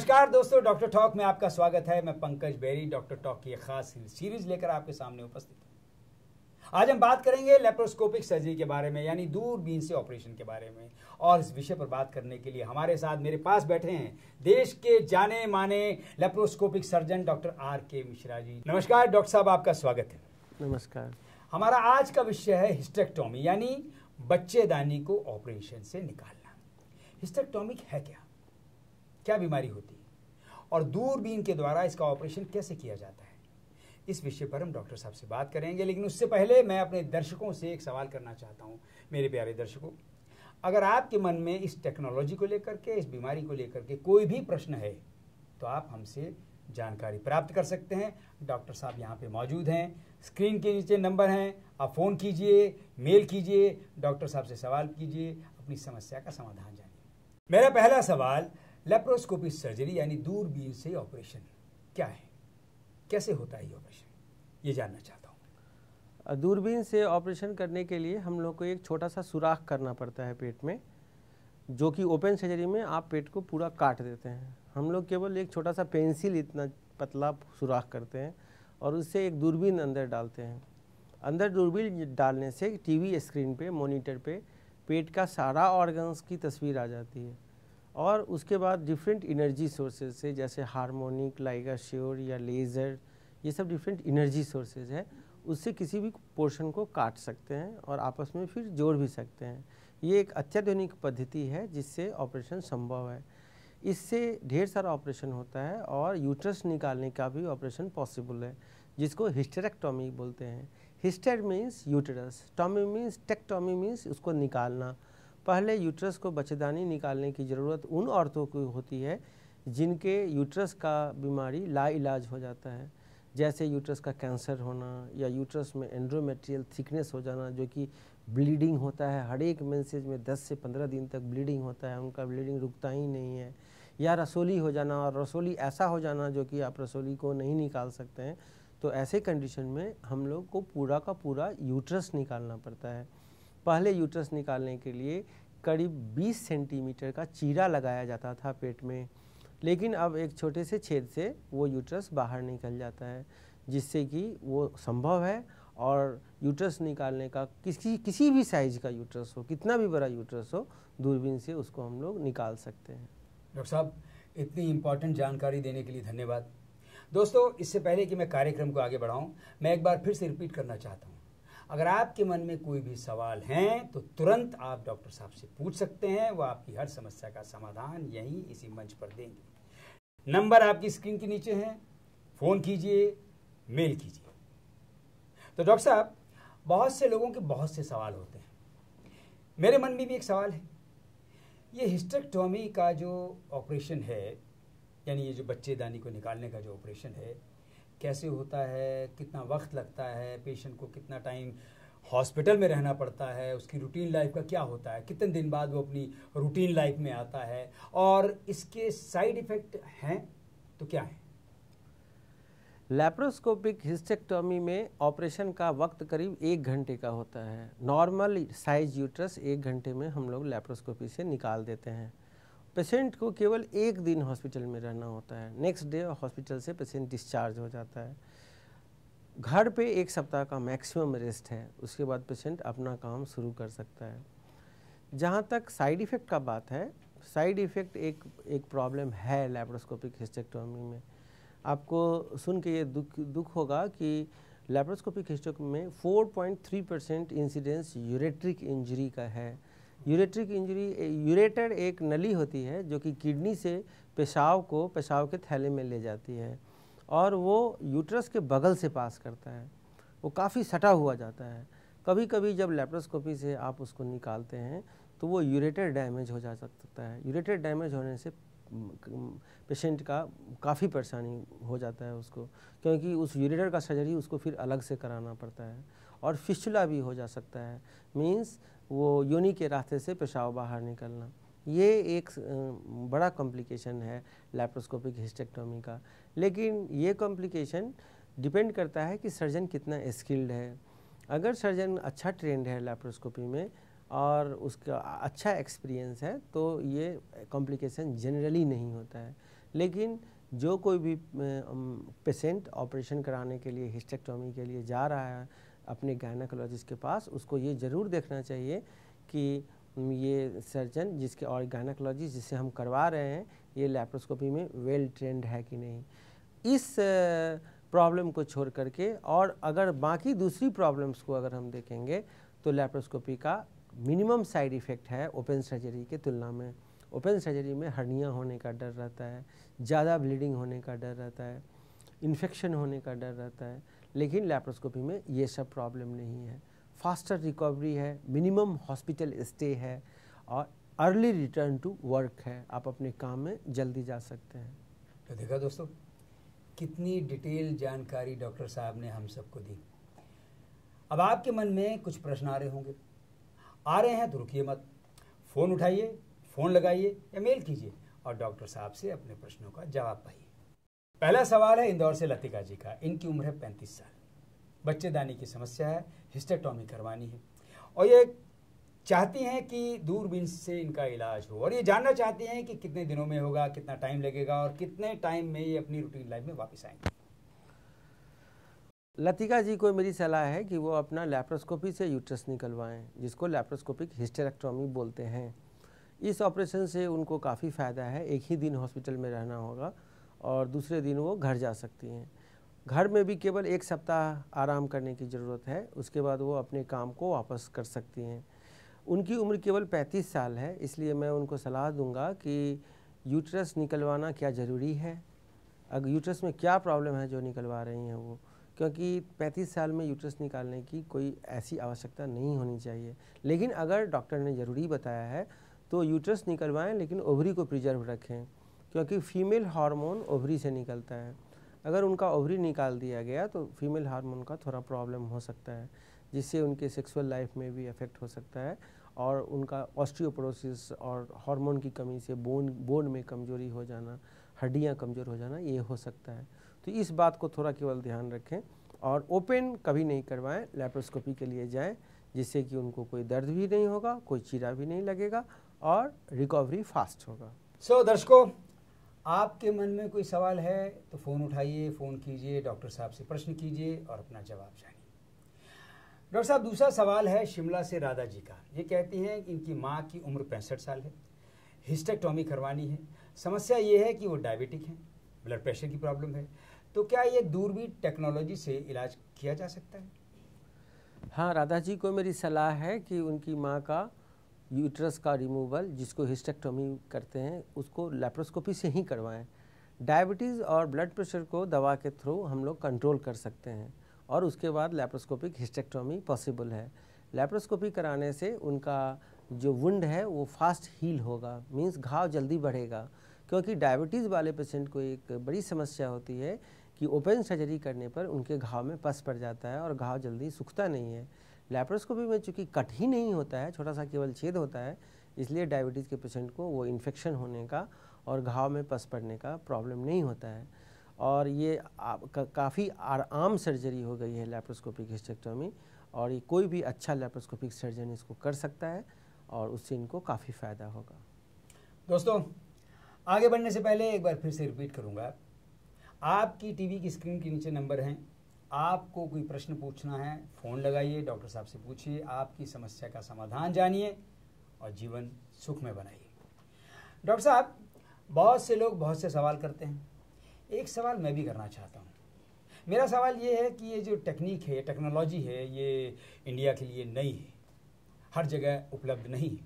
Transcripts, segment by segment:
नमस्कार दोस्तों doctor talk में आपका स्वागत है मैं पंकज बेरी डॉक्टर टॉक की खास सीरीज लेकर आपके सामने उपस्थित हूँ आज हम बात करेंगे लेप्रोस्कोपिक सर्जरी के बारे में यानी दूरबीन से ऑपरेशन के बारे में और इस विषय पर बात करने के लिए हमारे साथ मेरे पास बैठे हैं देश के जाने माने लेप्रोस्कोपिक सर्जन डॉक्टर आर के मिश्रा जी नमस्कार डॉक्टर साहब आपका स्वागत है नमस्कार हमारा आज का विषय है हिस्टेक्टोमी यानी बच्चेदानी को ऑपरेशन से निकालना हिस्टेक्टोमिक है क्या क्या बीमारी होती है और दूरबीन के द्वारा इसका ऑपरेशन कैसे किया जाता है इस विषय पर हम डॉक्टर साहब से बात करेंगे लेकिन उससे पहले मैं अपने दर्शकों से एक सवाल करना चाहता हूँ मेरे प्यारे दर्शकों अगर आपके मन में इस टेक्नोलॉजी को लेकर के इस बीमारी को लेकर के कोई भी प्रश्न है तो आप हमसे जानकारी प्राप्त कर सकते हैं डॉक्टर साहब यहाँ पे मौजूद हैं स्क्रीन के नीचे नंबर हैं आप फ़ोन कीजिए मेल कीजिए डॉक्टर साहब से सवाल कीजिए अपनी समस्या का समाधान जानिए मेरा पहला सवाल लेप्रोस्कोपी सर्जरी यानी दूरबीन से ऑपरेशन क्या है कैसे होता है ये ऑपरेशन ये जानना चाहता हूँ दूरबीन से ऑपरेशन करने के लिए हम लोग को एक छोटा सा सुराख करना पड़ता है पेट में जो कि ओपन सर्जरी में आप पेट को पूरा काट देते हैं हम लोग केवल एक छोटा सा पेंसिल इतना पतला सुराख करते हैं और उससे एक दूरबीन अंदर डालते हैं अंदर दूरबीन डालने से टीवी स्क्रीन पे मॉनिटर पे पेट का सारा ऑर्गन्स की तस्वीर आ जाती है और उसके बाद डिफरेंट इनर्जी सोर्सेज से जैसे हारमोनिक लाइगा श्योर या लेज़र ये सब डिफरेंट इनर्जी सोर्सेज है उससे किसी भी पोर्शन को काट सकते हैं और आपस में फिर जोड़ भी सकते हैं ये एक अत्याधुनिक पद्धति है जिससे ऑपरेशन संभव है इससे ढेर सारा ऑपरेशन होता है और यूट्रस निकालने का भी ऑपरेशन पॉसिबल है जिसको हिस्टेरेक्टॉमी बोलते हैं hyster means uterus tomy means ectomy means उसको निकालना पहले यूट्रस को बच्चेदानी निकालने की ज़रूरत उन औरतों को होती है जिनके यूट्रस का बीमारी लाइलाज हो जाता है जैसे यूट्रस का कैंसर होना या यूट्रस में एंड्रोमेट्रियल थिकनेस हो जाना जो कि ब्लीडिंग होता है हर एक मैंसेज में 10 से 15 दिन तक ब्लीडिंग होता है उनका ब्लीडिंग रुकता ही नहीं है या रसोली हो जाना और रसोली ऐसा हो जाना जो कि आप रसोली को नहीं निकाल सकते हैं तो ऐसे कंडीशन में हम लोग को पूरा का पूरा यूट्रस निकालना पड़ता है पहले यूट्रस निकालने के लिए करीब 20 सेंटीमीटर का चीरा लगाया जाता था पेट में लेकिन अब एक छोटे से छेद से वो यूट्रस बाहर निकल जाता है जिससे कि वो संभव है और यूट्रस निकालने का किसी किसी भी साइज का यूट्रस हो कितना भी बड़ा यूट्रस हो दूरबीन से उसको हम लोग निकाल सकते हैं डॉक्टर साहब इतनी इम्पॉर्टेंट जानकारी देने के लिए धन्यवाद दोस्तों इससे पहले कि मैं कार्यक्रम को आगे बढ़ाऊं मैं एक बार फिर से रिपीट करना चाहता हूं अगर आपके मन में कोई भी सवाल हैं तो तुरंत आप डॉक्टर साहब से पूछ सकते हैं वो आपकी हर समस्या का समाधान यहीं इसी मंच पर देंगे नंबर आपकी स्क्रीन के नीचे है फ़ोन कीजिए मेल कीजिए तो डॉक्टर साहब बहुत से लोगों के बहुत से सवाल होते हैं मेरे मन में भी एक सवाल है ये हिस्टेक्टोमी का जो ऑपरेशन है यानी ये जो बच्चेदानी को निकालने का जो ऑपरेशन है कैसे होता है कितना वक्त लगता है पेशेंट को कितना टाइम हॉस्पिटल में रहना पड़ता है उसकी रूटीन लाइफ का क्या होता है कितने दिन बाद वो अपनी रूटीन लाइफ में आता है और इसके साइड इफ़ेक्ट हैं तो क्या है लेप्रोस्कोपिक हिस्टेक्टोमी में ऑपरेशन का वक्त करीब एक घंटे का होता है नॉर्मल साइज यूट्रस एक घंटे में हम लोग लेप्रोस्कोपी से निकाल देते हैं पेशेंट को केवल एक दिन हॉस्पिटल में रहना होता है नेक्स्ट डे हॉस्पिटल से पेशेंट डिस्चार्ज हो जाता है घर पे एक सप्ताह का मैक्सिमम रेस्ट है उसके बाद पेशेंट अपना काम शुरू कर सकता है जहाँ तक साइड इफ़ेक्ट का बात है साइड इफ़ेक्ट एक एक प्रॉब्लम है लैप्रोस्कोपिक हिस्टेक्टोमी में आपको सुन के ये दुख दुख होगा कि लैप्रोस्कोपिक हिस्टेक्टोमी में 4.3 परसेंट इंसिडेंस यूरेट्रिक इंजरी का है यूरेट्रिक इंजरी यूरेटर एक नली होती है जो कि किडनी से पेशाब को पेशाब के थैले में ले जाती है और वो यूट्रस के बगल से पास करता है वो काफ़ी सटा हुआ जाता है कभी कभी जब लेप्रोस्कोपी से आप उसको निकालते हैं तो वो यूरेटर डैमेज हो जा सकता है यूरेटर डैमेज होने से पेशेंट का काफ़ी परेशानी हो जाता है उसको क्योंकि उस यूरेटर का सर्जरी उसको फिर अलग से कराना पड़ता है और फिस्चुला भी हो जा सकता है मीन्स वो योनि के रास्ते से पेशाब बाहर निकलना ये एक बड़ा कॉम्प्लिकेशन है लैप्रोस्कोपिक हिस्टेक्टोमी का लेकिन ये कॉम्प्लिकेशन डिपेंड करता है कि सर्जन कितना स्किल्ड है अगर सर्जन अच्छा ट्रेंड है लैप्रोस्कोपी में और उसका अच्छा एक्सपीरियंस है तो ये कॉम्प्लिकेशन जनरली नहीं होता है लेकिन जो कोई भी पेशेंट ऑपरेशन कराने के लिए हिस्टेक्टोमी के लिए जा रहा है अपने गायनाकोलॉजिस्ट के पास उसको ये ज़रूर देखना चाहिए कि ये सर्जन जिसके और गायनाकोलॉजी जिसे हम करवा रहे हैं ये लैप्रोस्कोपी में वेल ट्रेंड है कि नहीं इस प्रॉब्लम को छोड़ करके और अगर बाकी दूसरी प्रॉब्लम्स को अगर हम देखेंगे तो लैप्रोस्कोपी का मिनिमम साइड इफ़ेक्ट है ओपन सर्जरी के तुलना में ओपन सर्जरी में हर्निया होने का डर रहता है ज़्यादा ब्लीडिंग होने का डर रहता है इन्फेक्शन होने का डर रहता है लेकिन लैप्रोस्कोपी में ये सब प्रॉब्लम नहीं है फास्टर रिकवरी है मिनिमम हॉस्पिटल स्टे है और अर्ली रिटर्न टू वर्क है आप अपने काम में जल्दी जा सकते हैं तो देखा दोस्तों कितनी डिटेल जानकारी डॉक्टर साहब ने हम सबको दी अब आपके मन में कुछ प्रश्न आ रहे होंगे आ रहे हैं तो रुकिए मत फ़ोन उठाइए फ़ोन लगाइए या मेल कीजिए और डॉक्टर साहब से अपने प्रश्नों का जवाब पाइए पहला सवाल है इंदौर से लतिका जी का इनकी उम्र है पैंतीस साल बच्चेदानी की समस्या है हिस्टेटॉमी करवानी है और ये चाहती हैं कि दूरबीन से इनका इलाज हो और ये जानना चाहती हैं कि कितने दिनों में होगा कितना टाइम लगेगा और कितने टाइम में ये अपनी रूटीन लाइफ में वापस आएंगे लतिका जी को मेरी सलाह है कि वो अपना लेप्रोस्कोपी से यूट्रस निकलवाएं जिसको लेप्रोस्कोपिक हिस्टेरेक्ट्रॉमी बोलते हैं इस ऑपरेशन से उनको काफ़ी फ़ायदा है एक ही दिन हॉस्पिटल में रहना होगा और दूसरे दिन वो घर जा सकती हैं घर में भी केवल एक सप्ताह आराम करने की ज़रूरत है उसके बाद वो अपने काम को वापस कर सकती हैं उनकी उम्र केवल 35 साल है इसलिए मैं उनको सलाह दूंगा कि यूट्रस निकलवाना क्या ज़रूरी है अगर यूट्रस में क्या प्रॉब्लम है जो निकलवा रही हैं वो क्योंकि 35 साल में यूट्रस निकालने की कोई ऐसी आवश्यकता नहीं होनी चाहिए लेकिन अगर डॉक्टर ने ज़रूरी बताया है तो यूट्रस निकलवाएं लेकिन ओवरी को प्रिजर्व रखें क्योंकि फीमेल हार्मोन ओवरी से निकलता है अगर उनका ओवरी निकाल दिया गया तो फीमेल हार्मोन का थोड़ा प्रॉब्लम हो सकता है जिससे उनके सेक्सुअल लाइफ में भी इफ़ेक्ट हो सकता है और उनका ऑस्टियोपोरोसिस और हार्मोन की कमी से बोन बोन में कमजोरी हो जाना हड्डियाँ कमज़ोर हो जाना ये हो सकता है तो इस बात को थोड़ा केवल ध्यान रखें और ओपन कभी नहीं करवाएं लेप्रोस्कोपी के लिए जाएं जिससे कि उनको कोई दर्द भी नहीं होगा कोई चीरा भी नहीं लगेगा और रिकवरी फास्ट होगा सो so, दर्शकों आपके मन में कोई सवाल है तो फ़ोन उठाइए फ़ोन कीजिए डॉक्टर साहब से प्रश्न कीजिए और अपना जवाब जानिए डॉक्टर साहब दूसरा सवाल है शिमला से राधा जी का ये कहती हैं कि इनकी माँ की उम्र पैंसठ साल है हिस्टेक्टॉमी करवानी है समस्या ये है कि वो डायबिटिक हैं ब्लड प्रेशर की प्रॉब्लम है तो क्या ये भी टेक्नोलॉजी से इलाज किया जा सकता है हाँ राधा जी को मेरी सलाह है कि उनकी माँ का यूट्रस का रिमूवल जिसको हिस्टेक्टोमी करते हैं उसको लेप्रोस्कोपी से ही करवाएं डायबिटीज़ और ब्लड प्रेशर को दवा के थ्रू हम लोग कंट्रोल कर सकते हैं और उसके बाद लेप्रोस्कोपिक हिस्टेक्टोमी पॉसिबल है लेप्रोस्कोपी कराने से उनका जो वुंड है वो फास्ट हील होगा मींस घाव जल्दी बढ़ेगा क्योंकि डायबिटीज़ वाले पेशेंट को एक बड़ी समस्या होती है कि ओपन सर्जरी करने पर उनके घाव में पस पड़ जाता है और घाव जल्दी सूखता नहीं है लैप्रोस्कोपी में चूँकि कट ही नहीं होता है छोटा सा केवल छेद होता है इसलिए डायबिटीज़ के पेशेंट को वो इन्फेक्शन होने का और घाव में पस पड़ने का प्रॉब्लम नहीं होता है और ये का, काफ़ी आराम सर्जरी हो गई है लेप्रोस्कोपिक हिस्टेक्टोमी और ये कोई भी अच्छा लेप्रोस्कोपिक सर्जन इसको कर सकता है और उससे इनको काफ़ी फ़ायदा होगा दोस्तों आगे बढ़ने से पहले एक बार फिर से रिपीट करूँगा आपकी टीवी की स्क्रीन के नीचे नंबर हैं आपको कोई प्रश्न पूछना है फ़ोन लगाइए डॉक्टर साहब से पूछिए आपकी समस्या का समाधान जानिए और जीवन सुख में बनाइए डॉक्टर साहब बहुत से लोग बहुत से सवाल करते हैं एक सवाल मैं भी करना चाहता हूँ मेरा सवाल ये है कि ये जो टेक्निक है टेक्नोलॉजी है ये इंडिया के लिए नई है हर जगह उपलब्ध नहीं है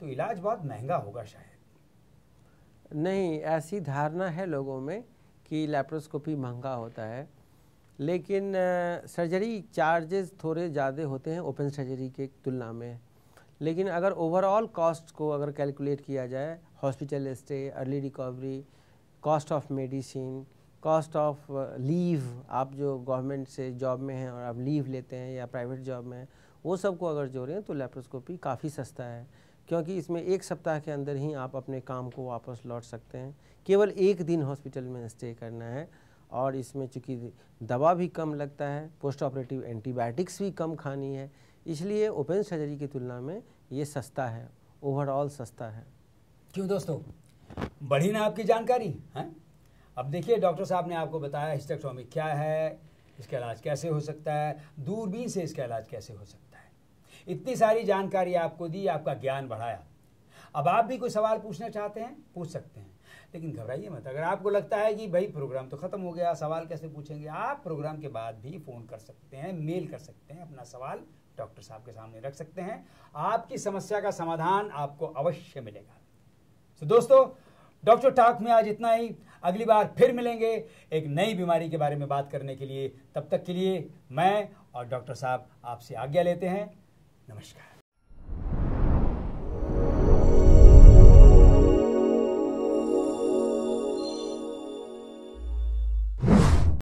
तो इलाज बहुत महंगा होगा शायद नहीं ऐसी धारणा है लोगों में कि लैप्रोस्कोपी महंगा होता है लेकिन सर्जरी चार्जेस थोड़े ज़्यादा होते हैं ओपन सर्जरी के तुलना में लेकिन अगर ओवरऑल कॉस्ट को अगर कैलकुलेट किया जाए hospital stay early recovery cost of medicine cost of leave आप जो गवर्नमेंट से जॉब में हैं और आप लीव लेते हैं या प्राइवेट जॉब में वो सब को अगर जोड़ें तो लेप्रोस्कोपी काफ़ी सस्ता है क्योंकि इसमें एक सप्ताह के अंदर ही आप अपने काम को वापस लौट सकते हैं केवल एक दिन हॉस्पिटल में स्टे करना है और इसमें चूँकि दवा भी कम लगता है पोस्ट ऑपरेटिव एंटीबायोटिक्स भी कम खानी है इसलिए ओपन सर्जरी की तुलना में ये सस्ता है ओवरऑल सस्ता है क्यों दोस्तों बढ़ी ना आपकी जानकारी है अब देखिए डॉक्टर साहब ने आपको बताया हिस्टेक्टोमी क्या है इसका इलाज कैसे हो सकता है दूरबीन से इसका इलाज कैसे हो सकता है इतनी सारी जानकारी आपको दी आपका ज्ञान बढ़ाया अब आप भी कोई सवाल पूछना चाहते हैं पूछ सकते हैं लेकिन घबराइए मत अगर आपको लगता है कि भाई प्रोग्राम तो ख़त्म हो गया सवाल कैसे पूछेंगे आप प्रोग्राम के बाद भी फ़ोन कर सकते हैं मेल कर सकते हैं अपना सवाल डॉक्टर साहब के सामने रख सकते हैं आपकी समस्या का समाधान आपको अवश्य मिलेगा तो दोस्तों डॉक्टर टॉक में आज इतना ही अगली बार फिर मिलेंगे एक नई बीमारी के बारे में बात करने के लिए तब तक के लिए मैं और डॉक्टर साहब आपसे आज्ञा लेते हैं नमस्कार